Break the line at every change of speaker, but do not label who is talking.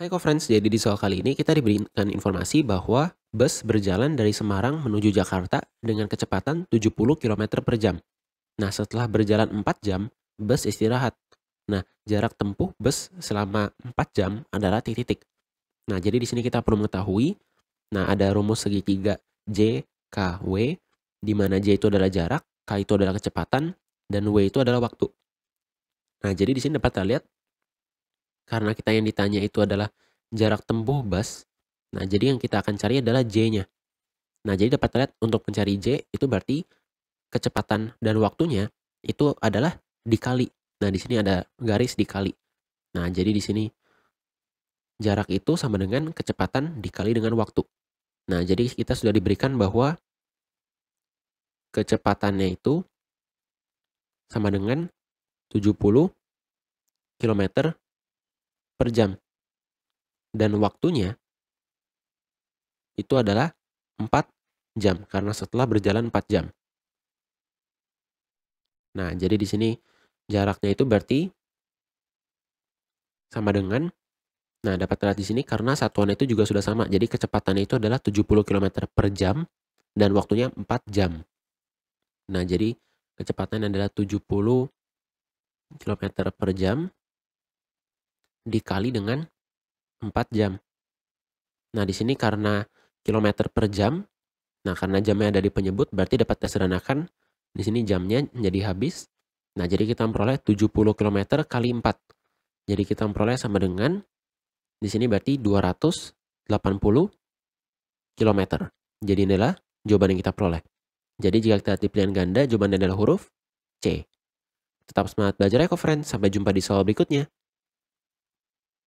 Hai Conference, jadi di soal kali ini kita diberikan informasi bahwa bus berjalan dari Semarang menuju Jakarta dengan kecepatan 70 km per jam. Nah, setelah berjalan 4 jam, bus istirahat. Nah, jarak tempuh bus selama 4 jam adalah titik-titik. Nah, jadi di sini kita perlu mengetahui, nah ada rumus segitiga J, K, W, di mana J itu adalah jarak, K itu adalah kecepatan, dan W itu adalah waktu. Nah, jadi di sini dapat kita lihat karena kita yang ditanya itu adalah jarak tempuh bus. Nah, jadi yang kita akan cari adalah J-nya. Nah, jadi dapat terlihat untuk mencari J itu berarti kecepatan dan waktunya itu adalah dikali. Nah, di sini ada garis dikali. Nah, jadi di sini jarak itu sama dengan kecepatan dikali dengan waktu. Nah, jadi kita sudah diberikan bahwa kecepatannya itu sama dengan 70 km per jam. Dan waktunya itu adalah 4 jam karena setelah berjalan 4 jam. Nah, jadi di sini jaraknya itu berarti sama dengan Nah, dapat terlihat di sini karena satuan itu juga sudah sama. Jadi kecepatannya itu adalah 70 km per jam dan waktunya 4 jam. Nah, jadi kecepatan adalah 70 km per jam dikali dengan 4 jam. Nah, di sini karena kilometer per jam, nah karena jamnya ada di penyebut, berarti dapat kita di sini jamnya menjadi habis. Nah, jadi kita memperoleh 70 km kali 4. Jadi kita memperoleh sama dengan di sini berarti 280 km. Jadi inilah jawaban yang kita peroleh. Jadi jika kita lihat di pilihan ganda, jawaban adalah huruf C. Tetap semangat belajar ya, friends. Sampai jumpa di soal berikutnya.